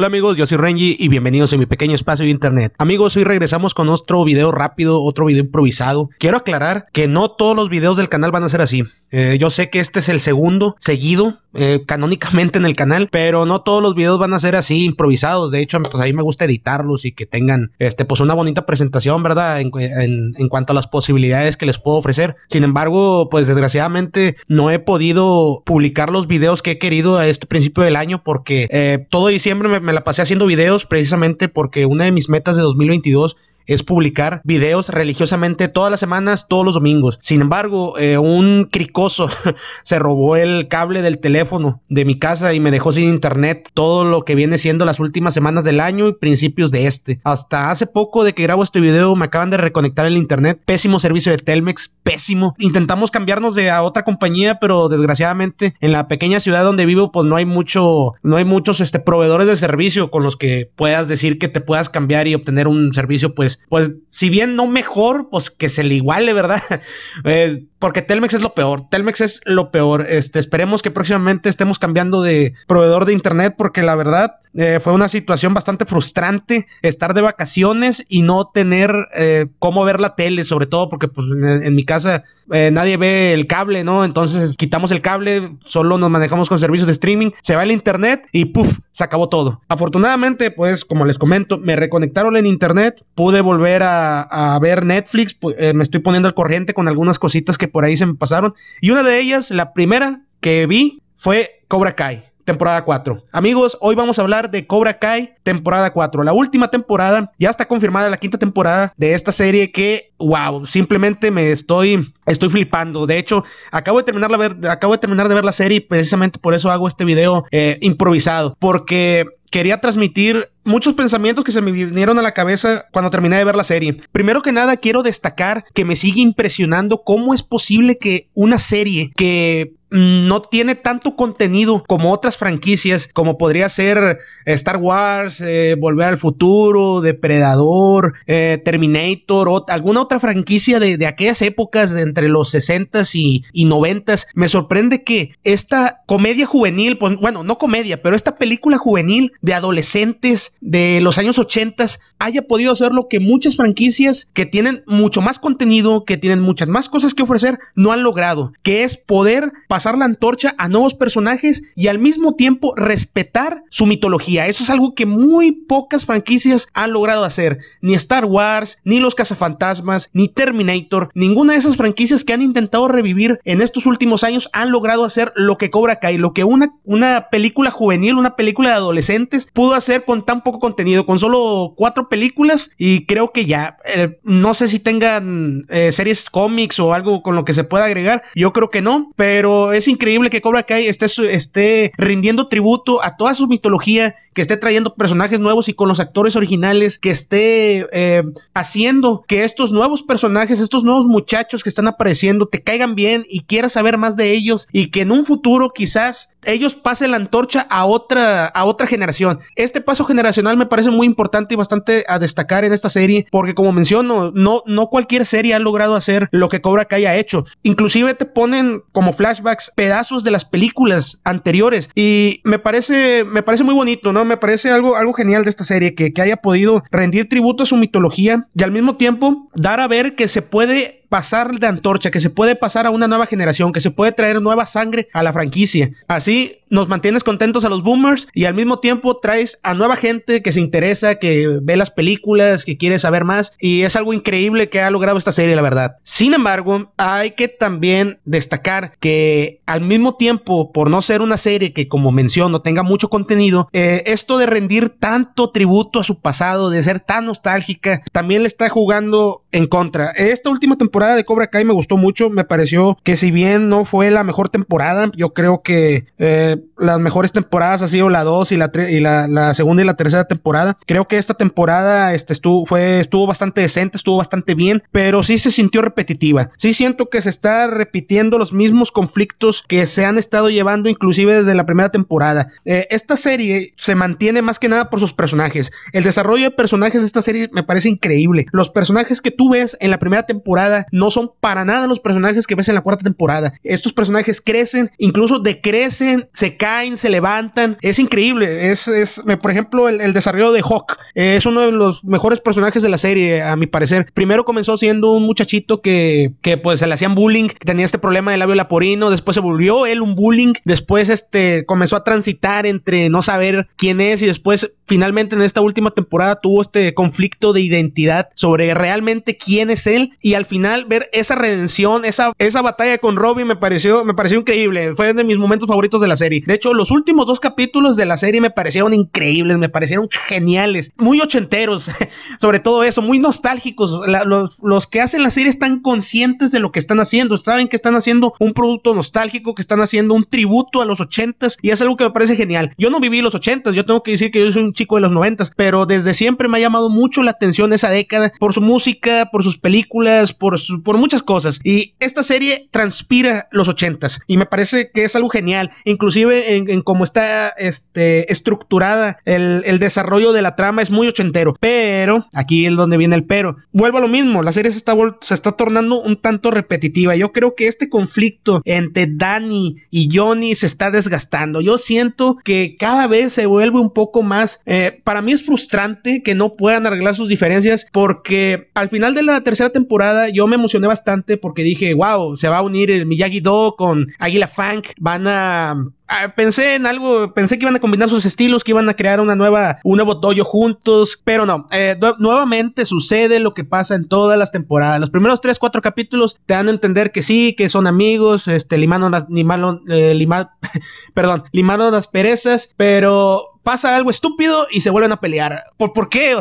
Hola amigos, yo soy Renji y bienvenidos a mi pequeño espacio de internet. Amigos, hoy regresamos con otro video rápido, otro video improvisado. Quiero aclarar que no todos los videos del canal van a ser así. Eh, yo sé que este es el segundo seguido eh, canónicamente en el canal, pero no todos los videos van a ser así improvisados. De hecho, pues a mí me gusta editarlos y que tengan este, pues una bonita presentación, ¿verdad? En, cuanto a las posibilidades que les puedo ofrecer. Sin embargo, pues desgraciadamente no he podido publicar los videos que he querido a este principio del año porque eh, todo diciembre me, me la pasé haciendo videos precisamente porque una de mis metas de 2022 es publicar videos religiosamente todas las semanas, todos los domingos. Sin embargo, eh, un cricoso se robó el cable del teléfono de mi casa y me dejó sin internet todo lo que viene siendo las últimas semanas del año y principios de este. Hasta hace poco de que grabo este video me acaban de reconectar el internet. Pésimo servicio de Telmex, pésimo. Intentamos cambiarnos de a otra compañía, pero desgraciadamente en la pequeña ciudad donde vivo pues no hay mucho, no hay muchos este, proveedores de servicio con los que puedas decir que te puedas cambiar y obtener un servicio pues pues si bien no mejor, pues que se le iguale, ¿verdad? Eh, porque Telmex es lo peor. Telmex es lo peor. Este, esperemos que próximamente estemos cambiando de proveedor de internet porque la verdad eh, fue una situación bastante frustrante estar de vacaciones y no tener eh, cómo ver la tele, sobre todo porque pues, en, mi casa eh, nadie ve el cable, ¿no? Entonces quitamos el cable, solo nos manejamos con servicios de streaming, se va el internet y puff, se acabó todo. Afortunadamente, pues como les comento, me reconectaron en internet, pude volver a, a ver Netflix, me estoy poniendo al corriente con algunas cositas que por ahí se me pasaron. Y una de ellas, la primera que vi, fue Cobra Kai temporada 4. Amigos, hoy vamos a hablar de Cobra Kai, temporada 4. La última temporada, ya está confirmada la quinta temporada de esta serie que, wow, simplemente me estoy, estoy flipando. De hecho, acabo de terminar, la ver, acabo de, terminar de ver la serie y precisamente por eso hago este video eh, improvisado, porque quería transmitir muchos pensamientos que se me vinieron a la cabeza cuando terminé de ver la serie. Primero que nada, quiero destacar que me sigue impresionando cómo es posible que una serie que Mm, no tiene tanto contenido como otras franquicias, como podría ser eh, Star Wars, eh, Volver al Futuro, Depredador, eh, Terminator, o alguna otra franquicia de, aquellas épocas de entre los 60s y, y 90s. Me sorprende que esta comedia juvenil, pues, bueno, no comedia, pero esta película juvenil de adolescentes de los años 80 haya podido hacer lo que muchas franquicias que tienen mucho más contenido, que tienen muchas más cosas que ofrecer, no han logrado, que es poder pasar pasar la antorcha a nuevos personajes y al mismo tiempo respetar su mitología. Eso es algo que muy pocas franquicias han logrado hacer. Ni Star Wars, ni Los Cazafantasmas, ni Terminator, ninguna de esas franquicias que han intentado revivir en estos últimos años han logrado hacer lo que Cobra Kai, lo que una, una película juvenil, una película de adolescentes pudo hacer con tan poco contenido, con solo cuatro películas y creo que ya, eh, no sé si tengan eh, series cómics o algo con lo que se pueda agregar, yo creo que no, pero es increíble que Cobra Kai esté, esté rindiendo tributo a toda su mitología, que esté trayendo personajes nuevos y con los actores originales, que esté eh, haciendo que estos nuevos personajes, estos nuevos muchachos que están apareciendo, te caigan bien y quieras saber más de ellos y que en un futuro quizás ellos pasen la antorcha a otra, a otra generación. Este paso generacional me parece muy importante y bastante a destacar en esta serie, porque como menciono, no, no cualquier serie ha logrado hacer lo que Cobra Kai ha hecho. Inclusive te ponen como flashback pedazos de las películas anteriores. Y me parece, me parece muy bonito, ¿no? Me parece algo, algo genial de esta serie, que, que haya podido rendir tributo a su mitología y al mismo tiempo dar a ver que se puede pasar de antorcha, que se puede pasar a una nueva generación, que se puede traer nueva sangre a la franquicia. Así nos mantienes contentos a los boomers y al mismo tiempo traes a nueva gente que se interesa, que ve las películas, que quiere saber más y es algo increíble que ha logrado esta serie, la verdad. Sin embargo, hay que también destacar que al mismo tiempo, por no ser una serie que como menciono tenga mucho contenido, eh, esto de rendir tanto tributo a su pasado, de ser tan nostálgica, también le está jugando en contra. Esta última temporada temporada de Cobra Kai me gustó mucho, me pareció que si bien no fue la mejor temporada, yo creo que eh, las mejores temporadas ha sido la 2 y, la, y la, la, segunda y la tercera temporada. Creo que esta temporada este, estuvo, fue, estuvo bastante decente, estuvo bastante bien, pero sí se sintió repetitiva. Sí siento que se está repitiendo los mismos conflictos que se han estado llevando inclusive desde la primera temporada. Eh, esta serie se mantiene más que nada por sus personajes. El desarrollo de personajes de esta serie me parece increíble. Los personajes que tú ves en la primera temporada no son para nada los personajes que ves en la cuarta temporada. Estos personajes crecen, incluso decrecen, se caen, se levantan. Es increíble. Es, es por ejemplo, el, desarrollo de Hawk. es uno de los mejores personajes de la serie, a mi parecer. Primero comenzó siendo un muchachito que, que pues se le hacían bullying, que tenía este problema del labio laporino, después se volvió él un bullying, después este comenzó a transitar entre no saber quién es y después finalmente en esta última temporada tuvo este conflicto de identidad sobre realmente quién es él y al final ver esa redención, esa, esa batalla con Robbie me pareció, me pareció increíble, fue de mis momentos favoritos de la serie. De hecho, los últimos dos capítulos de la serie me parecieron increíbles, me parecieron geniales, muy ochenteros, sobre todo eso, muy nostálgicos. los, los que hacen la serie están conscientes de lo que están haciendo, saben que están haciendo un producto nostálgico, que están haciendo un tributo a los ochentas y es algo que me parece genial. Yo no viví los ochentas, yo tengo que decir que yo soy un chico de los noventas, pero desde siempre me ha llamado mucho la atención esa década por su música, por sus películas, por, por muchas cosas. Y esta serie transpira los ochentas y me parece que es algo genial, inclusive en, cómo está este, estructurada el, desarrollo de la trama es muy ochentero, pero aquí es donde viene el pero. Vuelvo a lo mismo, la serie se está, se está tornando un tanto repetitiva. Yo creo que este conflicto entre Danny y Johnny se está desgastando. Yo siento que cada vez se vuelve un poco más eh, para mí es frustrante que no puedan arreglar sus diferencias porque al final de la tercera temporada yo me emocioné bastante porque dije, wow, se va a unir el Miyagi-Do con Águila Funk. van a pensé en algo, pensé que iban a combinar sus estilos, que iban a crear una nueva, un nuevo dojo juntos, pero no. Eh, nuevamente sucede lo que pasa en todas las temporadas. Los primeros 3, 4 capítulos te dan a entender que sí, que son amigos, este, limaron las, eh, perdón, limaron las perezas, pero pasa algo estúpido y se vuelven a pelear. ¿Por, qué?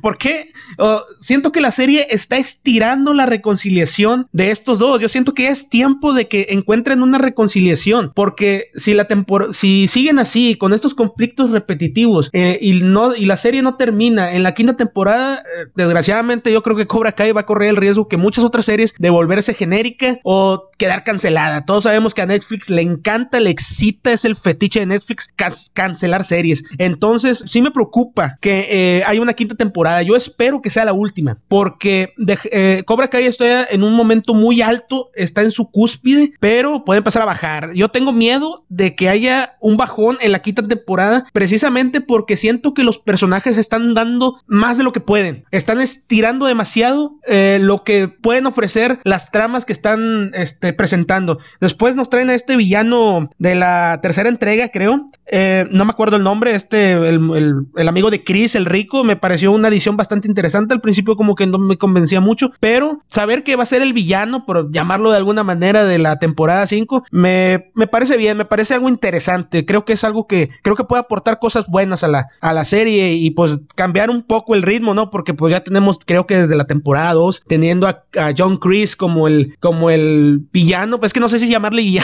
¿por qué? siento que la serie está estirando la reconciliación de estos dos. Yo siento que ya es tiempo de que encuentren una reconciliación, porque si la si siguen así con estos conflictos repetitivos eh, y no y la serie no termina en la quinta temporada, eh, desgraciadamente yo creo que Cobra Kai va a correr el riesgo que muchas otras series de volverse genérica o quedar cancelada. Todos sabemos que a Netflix le encanta, le excita, es el fetiche de Netflix cancelar series. Entonces, sí me preocupa que haya eh, hay una quinta temporada. Yo espero que sea la última, porque eh, Cobra Kai está en un momento muy alto, está en su cúspide, pero puede empezar a bajar. Yo tengo miedo de que haya un bajón en la quinta temporada, precisamente porque siento que los personajes están dando más de lo que pueden. Están estirando demasiado eh, lo que pueden ofrecer las tramas que están este, presentando. Después nos traen a este villano de la tercera entrega, creo. no me acuerdo el nombre este, el, amigo de Chris, el rico, me pareció una adición bastante interesante. Al principio como que no me convencía mucho, pero saber que va a ser el villano, por llamarlo de alguna manera, de la temporada 5, me, parece bien, me parece algo interesante. Creo que es algo que creo que puede aportar cosas buenas a la, a la serie y pues cambiar un poco el ritmo, ¿no? Porque pues ya tenemos, creo que desde la temporada 2, teniendo a, John Chris como el, como el villano, pues que no sé si llamarle,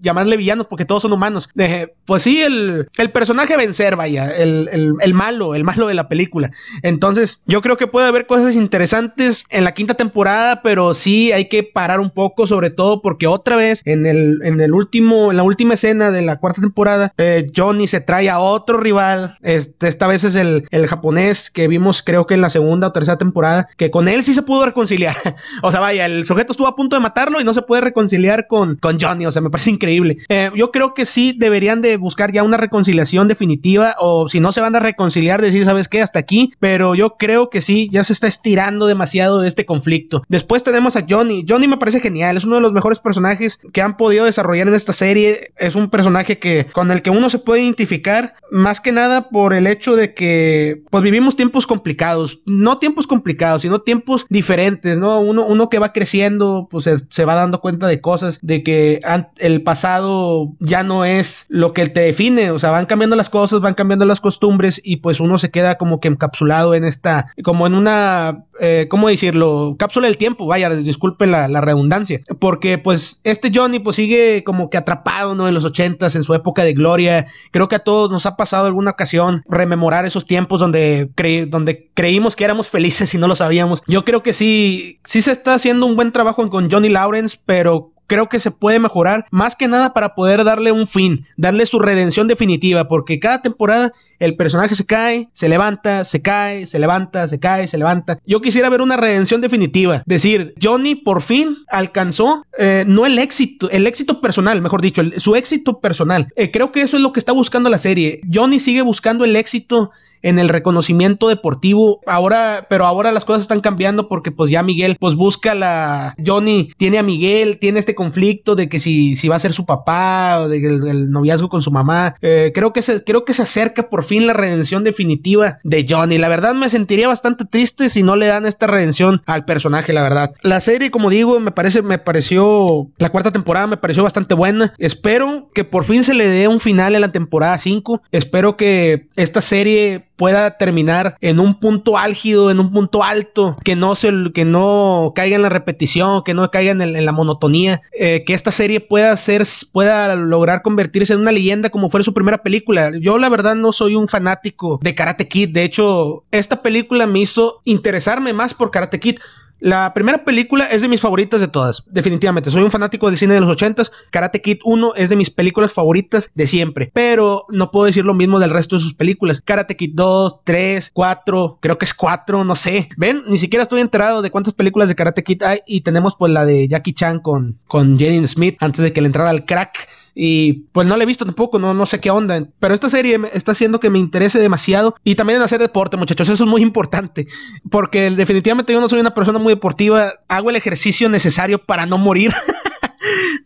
llamarle villanos porque todos son humanos. Eh, pues sí, el, el personaje vencer vaya, el, malo, el malo de la película. Entonces, yo creo que puede haber cosas interesantes en la quinta temporada, pero sí hay que parar un poco, sobre todo porque otra vez en el, en el último, en la última escena de la cuarta temporada, eh, Johnny se trae a otro rival. Este, esta vez es el, japonés que vimos, creo que en la segunda o tercera temporada, que con él sí se pudo reconciliar. o sea, vaya, el sujeto estuvo a punto de matarlo y no se puede reconciliar con, con Johnny. O sea, me parece increíble. Eh, yo creo que sí deberían de buscar ya una reconciliación definitiva o si no se van a reconciliar, decir, ¿sabes qué? Hasta aquí, pero yo creo que sí, ya se está estirando demasiado este conflicto. Después tenemos a Johnny. Johnny me parece genial, es uno de los mejores personajes que han podido desarrollar en esta serie. Es un personaje que con el que uno se puede identificar, más que nada por el hecho de que pues vivimos tiempos complicados, no tiempos complicados, sino tiempos diferentes, ¿no? Uno, uno que va creciendo, pues se, se va dando cuenta de cosas, de que el pasado ya no es lo que te define, o sea, van cambiando las cosas, cambiando las costumbres y pues uno se queda como que encapsulado en esta, como en una, como eh, ¿cómo decirlo? Cápsula del tiempo, vaya, disculpe la, la, redundancia, porque pues este Johnny pues sigue como que atrapado, ¿no? En los ochentas, en su época de gloria, creo que a todos nos ha pasado alguna ocasión rememorar esos tiempos donde, creí, donde creímos que éramos felices y no lo sabíamos. Yo creo que sí, sí se está haciendo un buen trabajo con Johnny Lawrence, pero creo que se puede mejorar más que nada para poder darle un fin, darle su redención definitiva, porque cada temporada el personaje se cae, se levanta, se cae, se levanta, se cae, se levanta. Yo quisiera ver una redención definitiva, decir, Johnny por fin alcanzó eh, no el éxito, el éxito personal, mejor dicho, su éxito personal. Eh, creo que eso es lo que está buscando la serie. Johnny sigue buscando el éxito en el reconocimiento deportivo. Ahora, pero ahora las cosas están cambiando porque pues ya Miguel, pues busca la Johnny, tiene a Miguel, tiene este conflicto de que si, si va a ser su papá o de el, noviazgo con su mamá. Eh, creo que se, creo que se acerca por fin la redención definitiva de Johnny. La verdad me sentiría bastante triste si no le dan esta redención al personaje, la verdad. La serie, como digo, me parece, me pareció la cuarta temporada me pareció bastante buena. Espero que por fin se le dé un final en la temporada 5. Espero que esta serie pueda terminar en un punto álgido, en un punto alto, que no se, que no caiga en la repetición, que no caiga en, la monotonía, eh, que esta serie pueda ser, pueda lograr convertirse en una leyenda como fue su primera película. Yo la verdad no soy un fanático de Karate Kid, de hecho esta película me hizo interesarme más por Karate Kid la primera película es de mis favoritas de todas, definitivamente. Soy un fanático del cine de los 80 Karate Kid 1 es de mis películas favoritas de siempre, pero no puedo decir lo mismo del resto de sus películas. Karate Kid 2, 3, 4, creo que es 4, no sé. Ven, ni siquiera estoy enterado de cuántas películas de Karate Kid hay y tenemos pues la de Jackie Chan con, con Jenny Smith antes de que le entrara al crack y pues no la he visto tampoco, no, no sé qué onda. Pero esta serie está haciendo que me interese demasiado. Y también en hacer deporte, muchachos, eso es muy importante. Porque definitivamente yo no soy una persona muy deportiva. Hago el ejercicio necesario para no morir.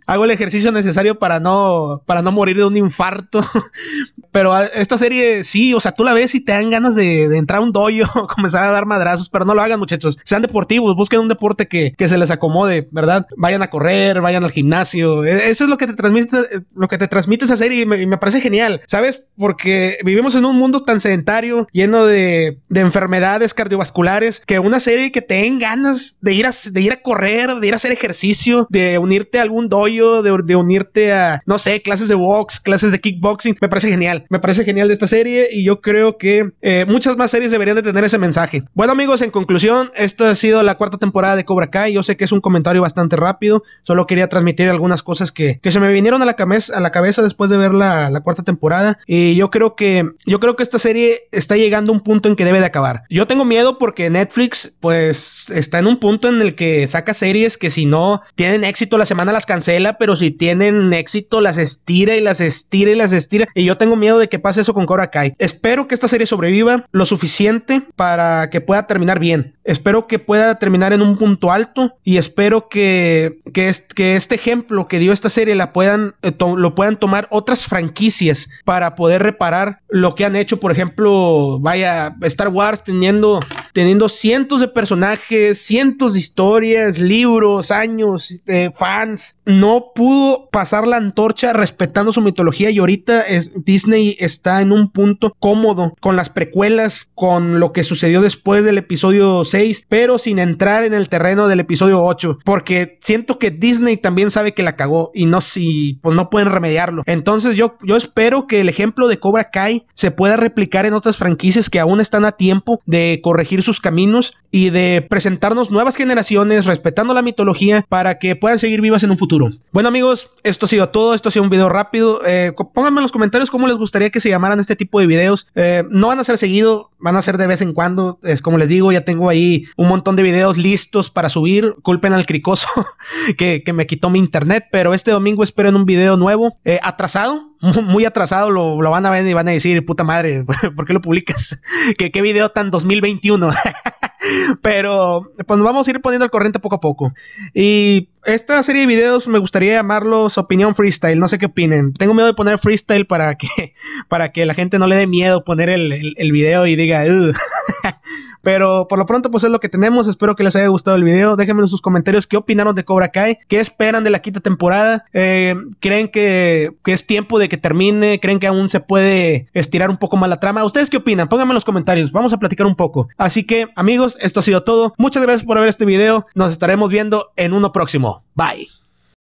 Hago el ejercicio necesario para no, para no morir de un infarto. pero ah, esta serie, sí, o sea, tú la ves y te dan ganas de, entrar a un doyo, comenzar a dar madrazos, pero no lo hagan, muchachos. Sean deportivos, busquen un deporte que, se les acomode, ¿verdad? Vayan a correr, vayan al gimnasio. E, eso es lo que te transmite, eh, lo que te transmite esa serie y me, parece genial, ¿sabes? Porque vivimos en un mundo tan sedentario, lleno de, enfermedades cardiovasculares, que una serie que te den ganas de ir a, de ir a correr, de ir a hacer ejercicio, de unirte a algún doyo de, unirte a, no sé, clases de box, clases de kickboxing, me parece genial. Me parece genial de esta serie y yo creo que eh, muchas más series deberían de tener ese mensaje. Bueno amigos, en conclusión, esta ha sido la cuarta temporada de Cobra Kai. Yo sé que es un comentario bastante rápido, solo quería transmitir algunas cosas que, se me vinieron a la, cabeza, a la cabeza después de ver la, cuarta temporada. Y yo creo que, yo creo que esta serie está llegando a un punto en que debe de acabar. Yo tengo miedo porque Netflix pues está en un punto en el que saca series que si no tienen éxito la semana las cancela, pero si tienen éxito, las estira y las estira y las estira. Y yo tengo miedo de que pase eso con Korakai Espero que esta serie sobreviva lo suficiente para que pueda terminar bien. Espero que pueda terminar en un punto alto y espero que, que, que este ejemplo que dio esta serie la puedan, eh, lo puedan tomar otras franquicias para poder reparar lo que han hecho, por ejemplo, vaya, Star Wars teniendo teniendo cientos de personajes, cientos de historias, libros, años, de eh, fans, no pudo pasar la antorcha respetando su mitología y ahorita Disney está en un punto cómodo con las precuelas, con lo que sucedió después del episodio 6, pero sin entrar en el terreno del episodio 8, porque siento que Disney también sabe que la cagó y no si pues no pueden remediarlo. Entonces yo, yo espero que el ejemplo de Cobra Kai se pueda replicar en otras franquicias que aún están a tiempo de corregir sus caminos y de presentarnos nuevas generaciones respetando la mitología para que puedan seguir vivas en un futuro. Bueno amigos, esto ha sido todo, esto ha sido un video rápido. Eh, pónganme en los comentarios cómo les gustaría que se llamaran este tipo de videos. Eh, no van a ser seguido, van a ser de vez en cuando. Es como les digo, ya tengo ahí un montón de videos listos para subir. Culpen al cricoso que, me quitó mi internet, pero este domingo espero en un video nuevo, eh, atrasado. Muy atrasado lo, van a ver y van a decir, puta madre, ¿por qué lo publicas? Que qué video tan 2021? Pero pues vamos a ir poniendo al corriente poco a poco. Y esta serie de videos me gustaría llamarlos opinión freestyle. No sé qué opinen. Tengo miedo de poner freestyle para que, para que la gente no le dé miedo poner el, el video y diga, Pero por lo pronto, pues es lo que tenemos. Espero que les haya gustado el video. Déjenme en sus comentarios qué opinaron de Cobra Kai, qué esperan de la quinta temporada. Eh, ¿Creen que, que, es tiempo de que termine? ¿Creen que aún se puede estirar un poco más la trama? ¿Ustedes qué opinan? Pónganme en los comentarios. Vamos a platicar un poco. Así que, amigos, esto ha sido todo. Muchas gracias por ver este video. Nos estaremos viendo en uno próximo. Bye.